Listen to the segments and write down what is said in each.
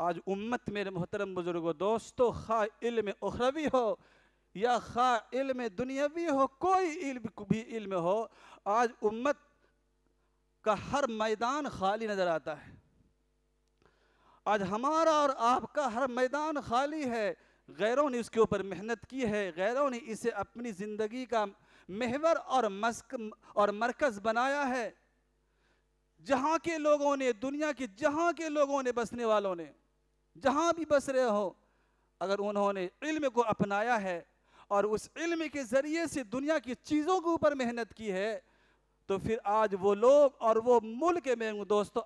आज उम्मत मेरे मोहतरम बुजुर्गो दोस्तों खा इल्म उखरवी हो या खा इल्म दुनियावी हो कोई इल्म भी इल्म हो आज उम्मत का हर मैदान खाली नज़र आता है आज हमारा और आपका हर मैदान खाली है गैरों ने उसके ऊपर मेहनत की है गैरों ने इसे अपनी ज़िंदगी का मेहवर और मस्क और मरकज़ बनाया है जहाँ के लोगों ने दुनिया के जहाँ के लोगों ने बसने वालों ने जहाँ भी बस रहे हो अगर उन्होंने इल्म को अपनाया है और उस इल्म के ज़रिए से दुनिया की चीज़ों के ऊपर मेहनत की है तो फिर आज वो लोग और वो मुल्क में दोस्तों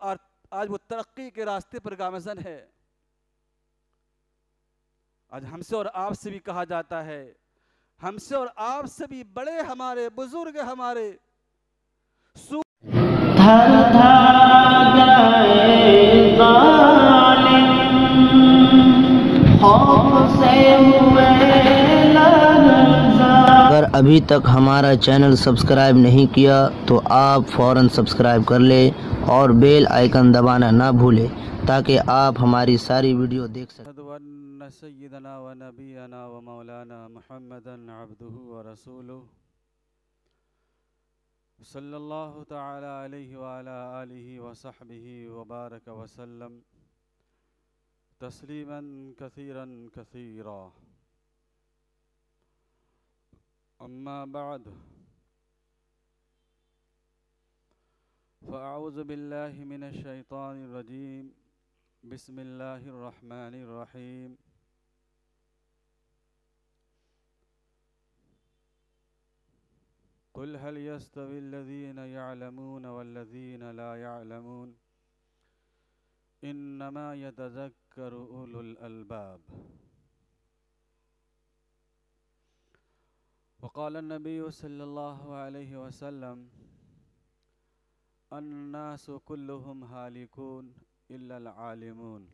आज वो तरक्की के रास्ते पर गामजन है आज हमसे और आपसे भी कहा जाता है हमसे और आपसे भी बड़े हमारे बुजुर्ग हमारे था था। अगर अभी तक हमारा चैनल सब्सक्राइब नहीं किया तो आप फौरन सब्सक्राइब कर ले और बेल आइकन दबाना ना भूले ताकि आप हमारी सारी वीडियो देख सकें सैदना व नबीना व मौलाना महमदन अब्दू व रसूल सल्लल्लाहु तआला अलैहि व आला आलिहि تسليما كثيرا كثيرا أما بعد فأعوذ بالله من الشيطان الرجيم بسم الله الرحمن الرحيم قل هل يستوي الذين يعلمون والذين لا يعلمون إنما يتذكر أولو الألباب وقال النبي صلى الله عليه وسلم الناس كلهم هالكون إلا العالمون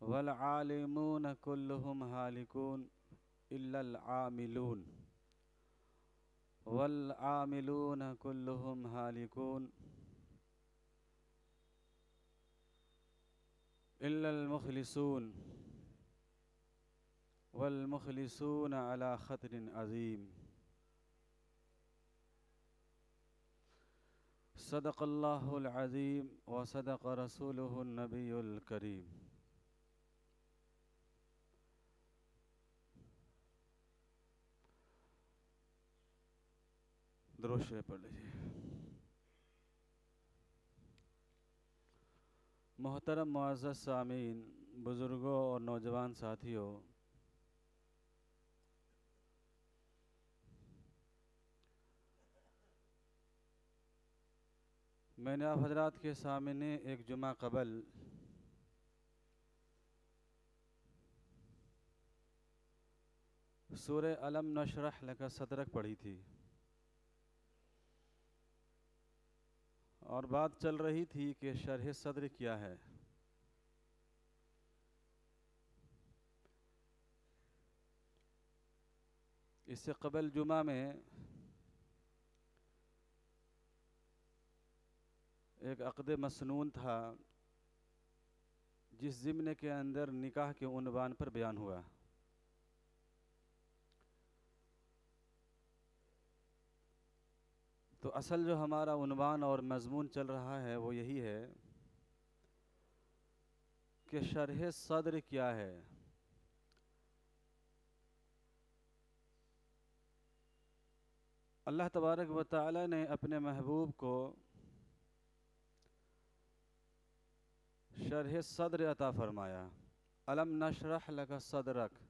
والعالمون كلهم هالكون إلا العاملون والعاملون كلهم هالكون إلا المخلصون والمخلصون على خطر عظيم صدق الله العظيم وصدق رسوله النبي الكريم درود پڑھ मोहतरम मुआज़ सामीन बुज़ुर्गों और नौजवान साथियों मैंने आप हजरात के सामने एक जुमा कबल सूर अलम नशरह लगा सदरक पढ़ी थी और बात चल रही थी कि शरह सदर क्या है इससे कबल जुमा में एक अक़द मसनून था जिस ज़िमन के अंदर निकाह के उनवान पर बयान हुआ तो असल जो हमारा उनवान और मजमून चल रहा है वो यही है कि शरह सदर क्या है अल्लाह तबारक व ताली ने अपने महबूब को शरह सदर अता फरमाया अलम नशरह लगा सदरक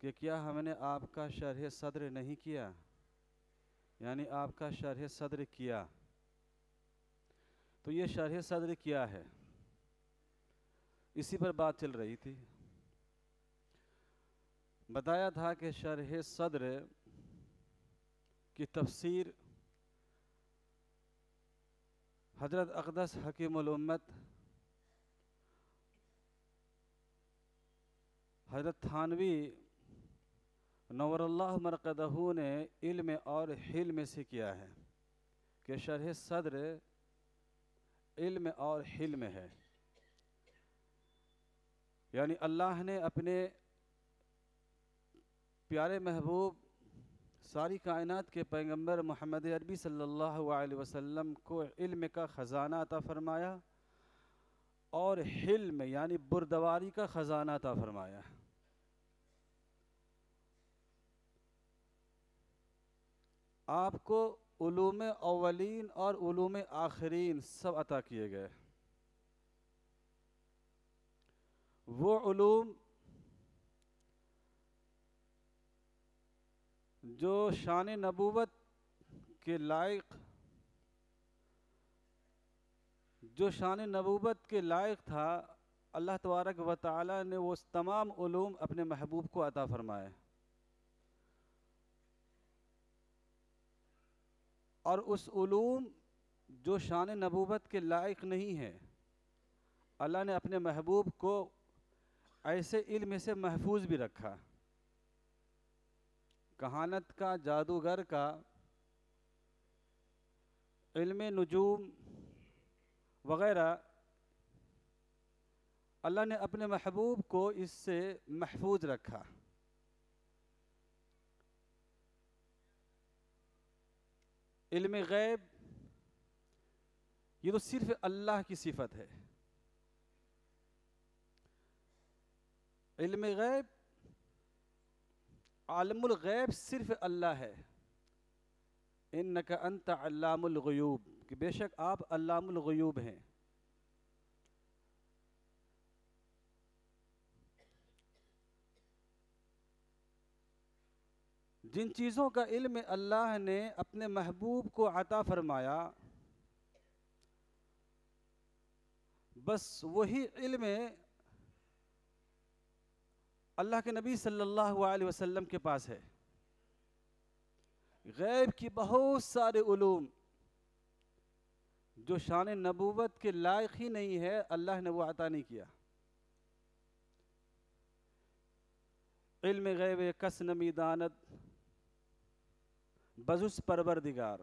कि क्या हमने आपका शरह सदर नहीं किया यानी आपका शरह सदर किया तो ये शरह सदर किया है इसी पर बात चल रही थी बताया था कि शरह सदर की तफसीर हजरत अकदस हकीमत हजरत थानवी नवरल्ला मरकदहू ने इल्म और हिल्म से किया है कि शरह सदर इल्म और हिल्म है यानी अल्लाह ने अपने प्यारे महबूब सारी कायनात के पैगंबर मोहम्मद अरबी सल्लल्लाहु अलैहि वसल्लम को इल्म का ख़जाना अता फरमाया और हिल्म यानी बुरदवारी का ख़जाना अता फरमाया आपको उलूम अवलिन और उलूम आखरीन सब अता किए गए वो उलूम जो शान नबूवत के लायक जो शान नबूबत के लायक था अल्लाह तबारक व ताली ने वो तमाम ूम अपने महबूब को अता फ़रमाए और उस उलूम जो शान नबूबत के लायक नहीं है अल्लाह ने अपने महबूब को ऐसे इल्म से महफूज भी रखा कहानत का जादूगर का इल्म नजूम वगैरह अल्लाह ने अपने महबूब को इससे महफूज रखा इल्म गैब ये तो सिर्फ अल्लाह की सिफत है इल्म गैब आलमुल गैब सिर्फ अल्लाह है इन नका अंत अल्लामुल गयूब कि बेशक आप अल्लामुल गयूब हैं जिन चीज़ों का इल्म अल्लाह ने अपने महबूब को अता फरमाया बस वही इल्म अल्लाह के नबी सल्लल्लाहु अलैहि वसल्लम के पास है गैब की बहुत सारे ूम जो शान नबूवत के लायक ही नहीं है अल्लाह ने वो अता नहीं किया इल्म गैब नमी दानत बजुस परवर परवरदिगार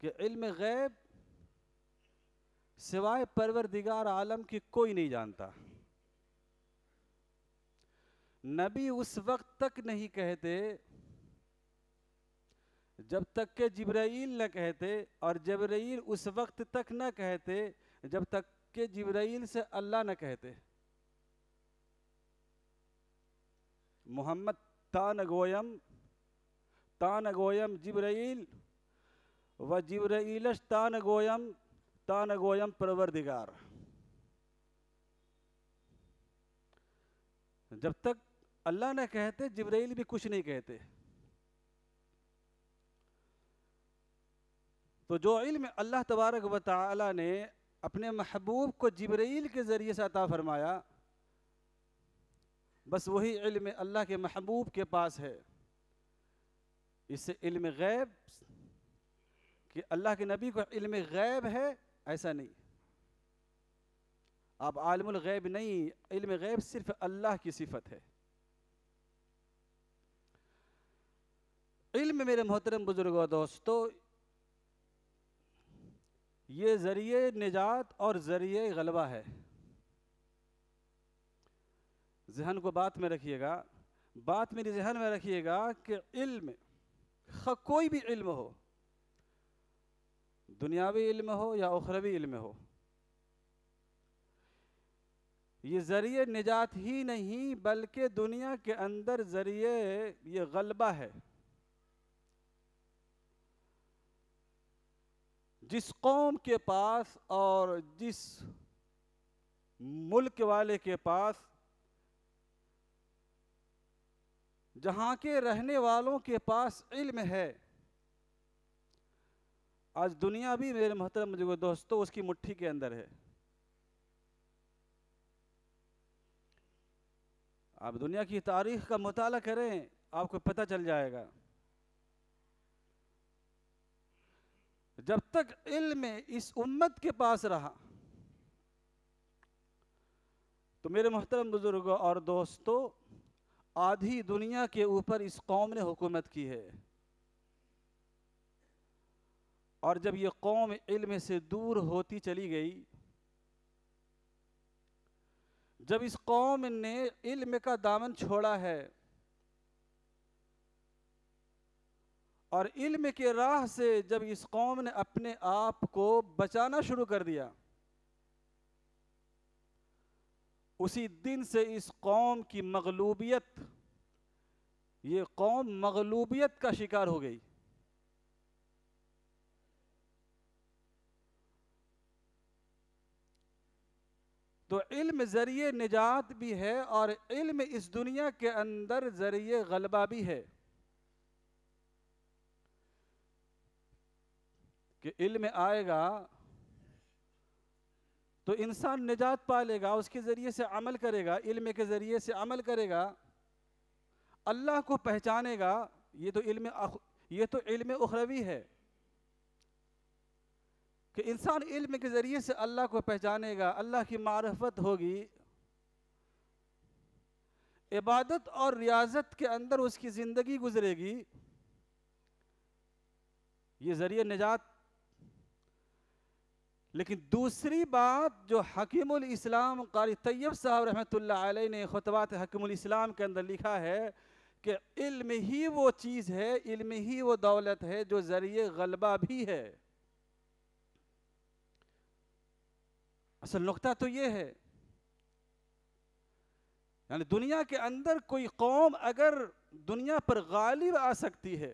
कि इल्म गैब सिवाय परवरदिगार आलम की कोई नहीं जानता नबी उस वक्त तक नहीं कहते जब तक के जिब्राइल न कहते और जबराइल उस वक्त तक न कहते जब तक के जिब्राइल से अल्लाह न कहते मोहम्मद तान गोयम तान गोयम जिब्राइल व जिब्राइलश तान गोयम तान गोयम परवरदिगार जब तक अल्लाह ने कहते जिब्राइल भी कुछ नहीं कहते तो जो इल्म अल्लाह तबारक व ताली ने अपने महबूब को जिब्राइल के ज़रिए से अता फरमाया बस वही इल्म अल्लाह के महबूब के पास है इससे इल्म गैब कि अल्लाह के नबी को इल्म गैब है ऐसा नहीं आप आलमुल गैब नहीं इल्म गैब सिर्फ अल्लाह की सिफत है इल्म मेरे मोहतरम बुजुर्ग और दोस्तों ये जरिए निजात और जरिए गलबा है जहन को बात में रखिएगा बात मेरी जहन में रखिएगा कि इल्म कोई भी इल्म हो दुनियावी इल्म हो या उखरवी इल्म हो ये ज़रिए निजात ही नहीं बल्कि दुनिया के अंदर ज़रिए ये गलबा है जिस कौम के पास और जिस मुल्क वाले के पास जहाँ के रहने वालों के पास इल्म है आज दुनिया भी मेरे मोहतरम मुझे दोस्तों उसकी मुट्ठी के अंदर है आप दुनिया की तारीख का मताल करें आपको पता चल जाएगा जब तक इल्म इस उम्मत के पास रहा तो मेरे मोहतरम बुजुर्गों और दोस्तों आधी दुनिया के ऊपर इस कौम ने हुकूमत की है और जब ये कौम इल्म से दूर होती चली गई जब इस कौम ने इल्म का दामन छोड़ा है और इल्म के राह से जब इस कौम ने अपने आप को बचाना शुरू कर दिया उसी दिन से इस कौम की मगलूबियत ये कौम मगलूबियत का शिकार हो गई तो इल्म ज़रिए निजात भी है और इल्म इस दुनिया के अंदर ज़रिए गलबा भी है कि इल्म आएगा तो इंसान निजात पा लेगा उसके ज़रिए से अमल करेगा इल्म के ज़रिए से अमल करेगा अल्लाह को पहचानेगा ये तो इल्म ये तो इल्म उखरवी है कि इंसान इल्म के ज़रिए से अल्लाह को पहचानेगा अल्लाह की मारफत होगी इबादत और रियाजत के अंदर उसकी ज़िंदगी गुजरेगी ये ज़रिए निजात लेकिन दूसरी बात जो हकीमुल इस्लाम कारी तैयब साहब रहमत आलही ने खुतबात हकीमुल इस्लाम के अंदर लिखा है कि इल्म ही वो चीज़ है इल्म ही वो दौलत है जो ज़रिए गलबा भी है असल नुकता तो ये है यानी दुनिया के अंदर कोई कौम अगर दुनिया पर गालिब आ सकती है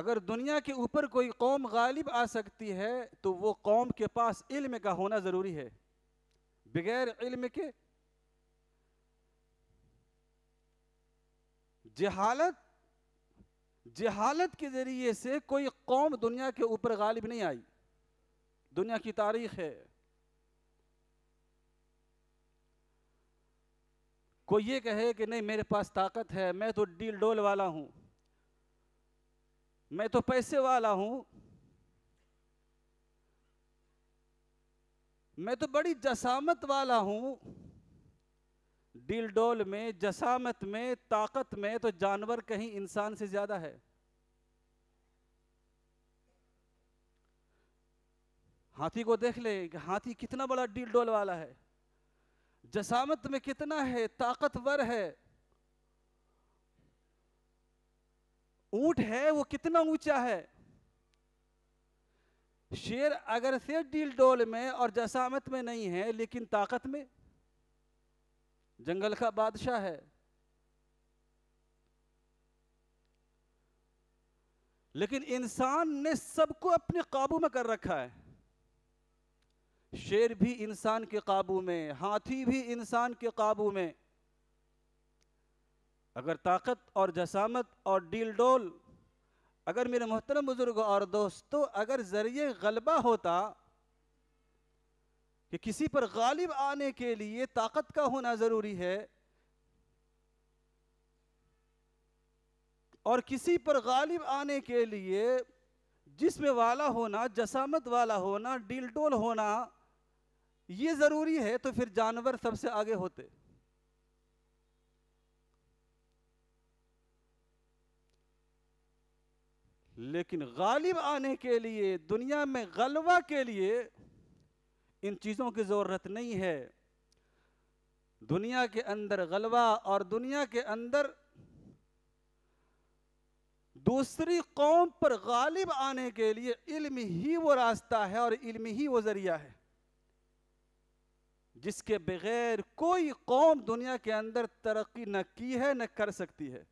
अगर दुनिया के ऊपर कोई कौम गालिब आ सकती है तो वो कौम के पास इल्म का होना ज़रूरी है बगैर इल्म के जहालत जहालत के ज़रिए से कोई कौम दुनिया के ऊपर गालिब नहीं आई दुनिया की तारीख है कोई ये कहे कि नहीं मेरे पास ताकत है मैं तो डील डोल वाला हूँ मैं तो पैसे वाला हूं मैं तो बड़ी जसामत वाला हूं डिलडोल में जसामत में ताकत में तो जानवर कहीं इंसान से ज्यादा है हाथी को देख ले कि हाथी कितना बड़ा डिलडोल वाला है जसामत में कितना है ताकतवर है ऊंट है वो कितना ऊंचा है शेर अगर से डील डोल में और जसामत में नहीं है लेकिन ताकत में जंगल का बादशाह है लेकिन इंसान ने सबको अपने काबू में कर रखा है शेर भी इंसान के काबू में हाथी भी इंसान के काबू में अगर ताकत और जसामत और डील डोल अगर मेरे मोहतरम बुजुर्ग और दोस्तों तो अगर जरिए गलबा होता कि किसी पर गालिब आने के लिए ताकत का होना ज़रूरी है और किसी पर गालिब आने के लिए जिसमें वाला होना जसामत वाला होना डील डोल होना ये ज़रूरी है तो फिर जानवर सबसे आगे होते लेकिन गालिब आने के लिए दुनिया में गलबा के लिए इन चीज़ों की ज़रूरत नहीं है दुनिया के अंदर गलबा और दुनिया के अंदर दूसरी कौम पर गालिब आने के लिए इल्म ही वो रास्ता है और इल्म ही वो ज़रिया है जिसके बगैर कोई कौम दुनिया के अंदर तरक्की न की है न कर सकती है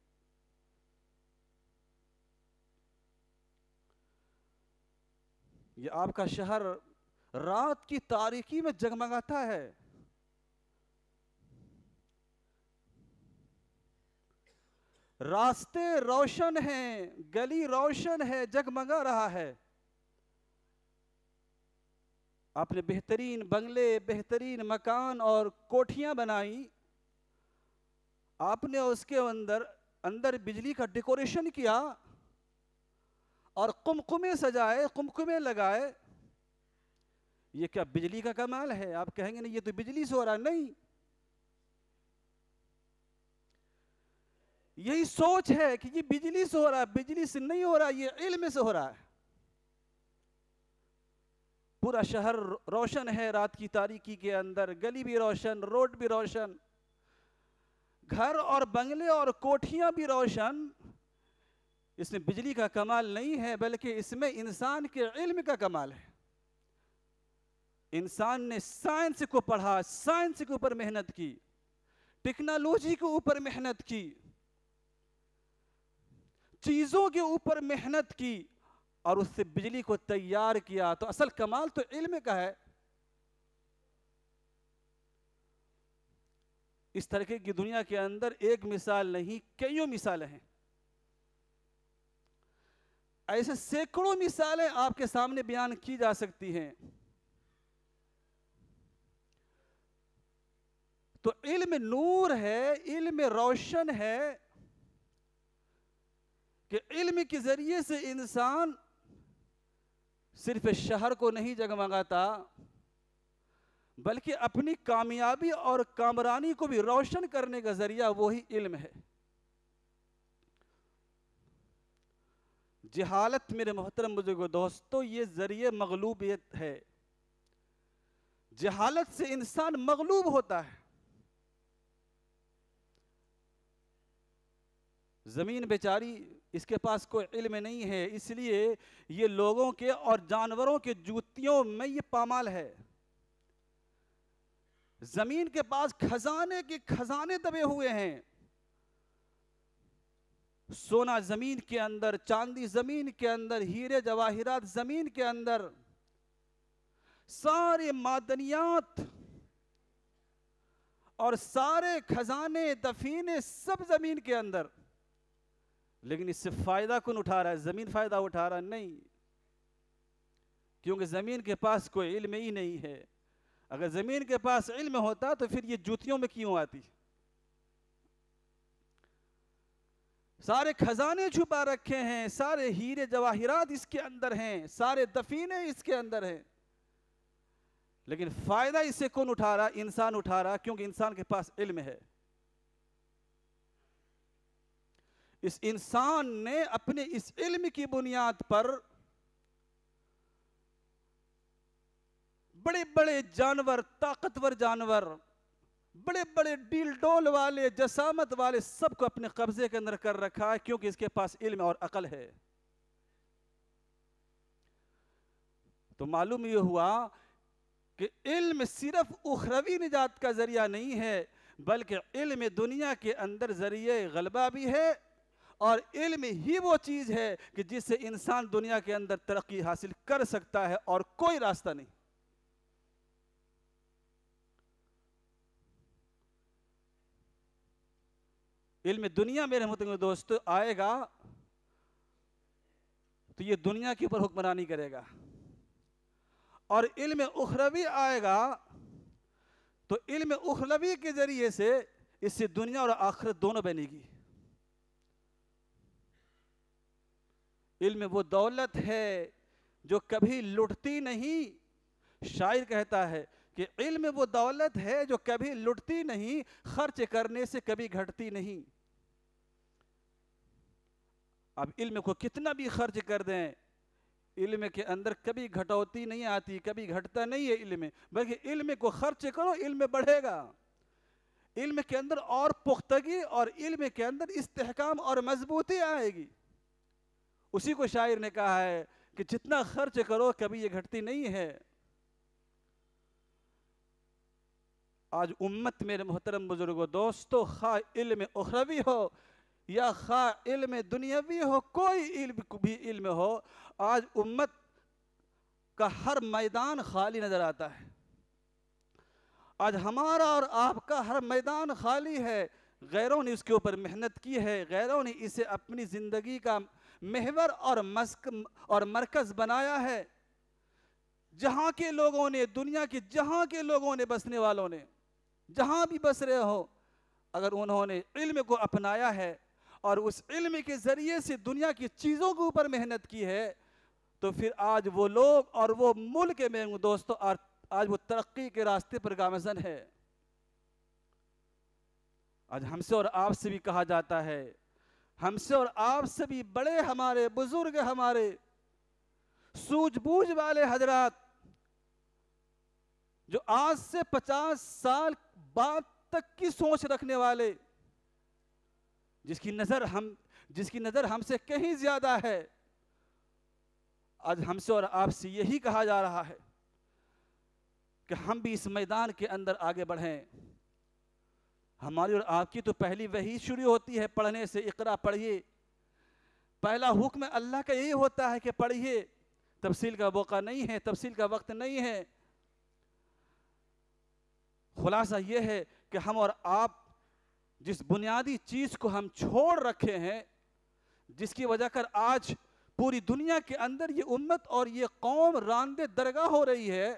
ये आपका शहर रात की तारीखी में जगमगाता है रास्ते रोशन हैं गली रोशन है जगमगा रहा है आपने बेहतरीन बंगले बेहतरीन मकान और कोठियां बनाई आपने उसके अंदर अंदर बिजली का डेकोरेशन किया और कुमकुमे सजाए कुमकुमे लगाए ये क्या बिजली का कमाल है आप कहेंगे नहीं ये तो बिजली से हो रहा नहीं यही सोच है कि ये बिजली से हो रहा है बिजली से नहीं हो रहा ये इल्म से हो रहा है पूरा शहर रोशन है रात की तारीकी के अंदर गली भी रोशन रोड भी रोशन घर और बंगले और कोठियां भी रोशन इसमें बिजली का कमाल नहीं है बल्कि इसमें इंसान के इल्म का कमाल है इंसान ने साइंस को पढ़ा साइंस के ऊपर मेहनत की टेक्नोलॉजी के ऊपर मेहनत की चीज़ों के ऊपर मेहनत की और उससे बिजली को तैयार किया तो असल कमाल तो इल्म का है इस तरह की दुनिया के अंदर एक मिसाल नहीं कईयों मिसालें हैं ऐसे सैकड़ों मिसालें आपके सामने बयान की जा सकती हैं तो इल्म नूर है इल्म रोशन है कि इल्म के जरिए से इंसान सिर्फ शहर को नहीं जगमगाता बल्कि अपनी कामयाबी और कामरानी को भी रोशन करने का जरिया वही इल्म है जहालत मेरे मोहतरम बुजुर्गो दोस्तों ये ज़रिए मगलूबियत है जहालत से इंसान मगलूब होता है ज़मीन बेचारी इसके पास कोई इल्म नहीं है इसलिए ये लोगों के और जानवरों के जूतियों में ये पामाल है ज़मीन के पास खजाने के खजाने दबे हुए हैं सोना ज़मीन के अंदर चांदी ज़मीन के अंदर हीरे जवाहिरात ज़मीन के अंदर सारे मादनियात और सारे खजाने दफीने सब ज़मीन के अंदर लेकिन इससे फ़ायदा कौन उठा रहा है ज़मीन फ़ायदा उठा रहा है नहीं क्योंकि ज़मीन के पास कोई इल्म ही नहीं है अगर ज़मीन के पास इल्म होता तो फिर ये जूतियों में क्यों आती है सारे खजाने छुपा रखे हैं सारे हीरे जवाहिरात इसके अंदर हैं सारे दफीने इसके अंदर हैं लेकिन फायदा इससे कौन उठा रहा इंसान उठा रहा क्योंकि इंसान के पास इल्म है इस इंसान ने अपने इस इल्म की बुनियाद पर बड़े बड़े जानवर ताकतवर जानवर बड़े बड़े डील डोल वाले जसामत वाले सबको अपने कब्जे के अंदर कर रखा है क्योंकि इसके पास इल्म और अकल है तो मालूम यह हुआ कि इल्म सिर्फ उखरवी निजात का जरिया नहीं है बल्कि इल्म दुनिया के अंदर जरिए गलबा भी है और इल्म ही वो चीज़ है कि जिससे इंसान दुनिया के अंदर तरक्की हासिल कर सकता है और कोई रास्ता नहीं इल्म दुनिया मेरे मुतम दोस्त आएगा तो ये दुनिया के ऊपर हुक्मरानी करेगा और इल्म उखरवी आएगा तो इल्म उखरवी के जरिए से इससे दुनिया और आखिरत दोनों बनेगी इल्म वो दौलत है जो कभी लुटती नहीं शायर कहता है कि इल्म वो दौलत है जो कभी लुटती नहीं खर्च करने से कभी घटती नहीं अब इल्म को कितना भी खर्च कर दें इल्म के अंदर कभी घटौती नहीं आती कभी घटता नहीं है इल्म बल्कि इल्म को खर्च करो इल्म बढ़ेगा इल्म के अंदर और पुख्तगी और इल्म के अंदर इस्तेहकाम और मजबूती आएगी उसी को शायर ने कहा है कि जितना खर्च करो कभी ये घटती नहीं है आज उम्मत मेरे मोहतरम बुज़ुर्गो दोस्तों खा इल्म उखरवी हो या खा इल्म दुनियावी हो कोई इल्म भी इल्म हो आज उम्मत का हर मैदान खाली नज़र आता है आज हमारा और आपका हर मैदान खाली है गैरों ने उसके ऊपर मेहनत की है गैरों ने इसे अपनी ज़िंदगी का मेहवर और मस्क और मरकज़ बनाया है जहाँ के लोगों ने दुनिया के जहाँ के लोगों ने बसने वालों ने जहाँ भी बस रहे हो अगर उन्होंने इल्म को अपनाया है और उस इल्म के ज़रिए से दुनिया की चीज़ों के ऊपर मेहनत की है तो फिर आज वो लोग और वो मुल्क में दोस्तों आज वो तरक्की के रास्ते पर गामजन है आज हमसे और आपसे भी कहा जाता है हमसे और आपसे भी बड़े हमारे बुजुर्ग हमारे सूझबूझ वाले हजरात जो आज से 50 साल बाद तक की सोच रखने वाले जिसकी नजर हम जिसकी नजर हमसे कहीं ज्यादा है आज हमसे और आपसे यही कहा जा रहा है कि हम भी इस मैदान के अंदर आगे बढ़ें हमारी और आपकी तो पहली वही शुरू होती है पढ़ने से इकरा पढ़िए पहला हुक्म अल्लाह का यही होता है कि पढ़िए तफसील का मौका नहीं है तफसील का वक्त नहीं है खुलासा ये है कि हम और आप जिस बुनियादी चीज़ को हम छोड़ रखे हैं जिसकी वजह कर आज पूरी दुनिया के अंदर ये उम्मत और ये कौम रानदे दरगाह हो रही है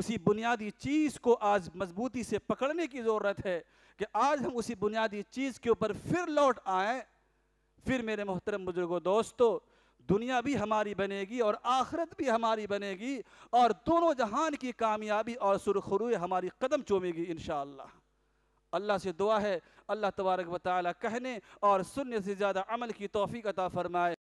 उसी बुनियादी चीज़ को आज मजबूती से पकड़ने की ज़रूरत है कि आज हम उसी बुनियादी चीज़ के ऊपर फिर लौट आए फिर मेरे मोहतरम बुजुर्गो दोस्तों दुनिया भी हमारी बनेगी और आखिरत भी हमारी बनेगी और दोनों जहान की कामयाबी और सुरखरू हमारी कदम चूमेगी इन अल्लाह से दुआ है अल्लाह तबारक वाली कहने और सुनने से ज़्यादा अमल की तोफ़ी अता फ़रमाए